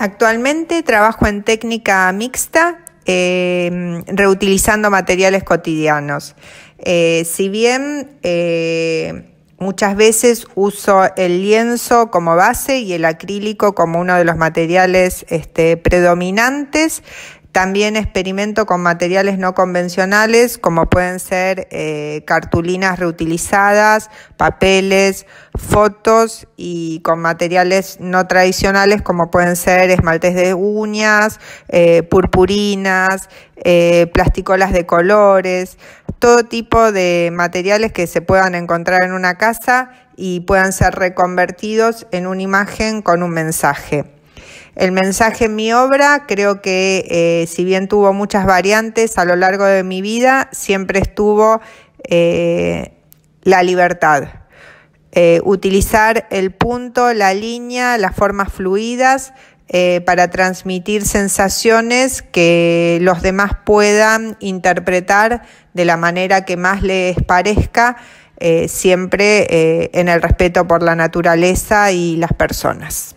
Actualmente trabajo en técnica mixta, em, reutilizando materiales cotidianos. Eh, si bien eh, muchas veces uso el lienzo como base y el acrílico como uno de los materiales este, predominantes, también experimento con materiales no convencionales, como pueden ser eh, cartulinas reutilizadas, papeles, fotos y con materiales no tradicionales, como pueden ser esmaltes de uñas, eh, purpurinas, eh, plasticolas de colores, todo tipo de materiales que se puedan encontrar en una casa y puedan ser reconvertidos en una imagen con un mensaje. El mensaje en mi obra creo que eh, si bien tuvo muchas variantes a lo largo de mi vida, siempre estuvo eh, la libertad. Eh, utilizar el punto, la línea, las formas fluidas para transmitir sensaciones que los demás puedan interpretar de la manera que más les parezca, siempre en el respeto por la naturaleza y las personas.